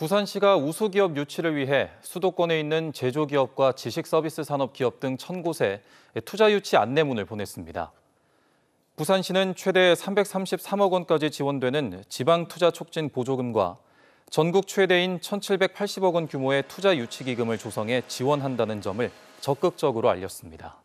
부산시가 우수기업 유치를 위해 수도권에 있는 제조기업과 지식서비스 산업기업 등 1,000곳에 투자 유치 안내문을 보냈습니다. 부산시는 최대 333억 원까지 지원되는 지방투자촉진보조금과 전국 최대인 1,780억 원 규모의 투자 유치기금을 조성해 지원한다는 점을 적극적으로 알렸습니다.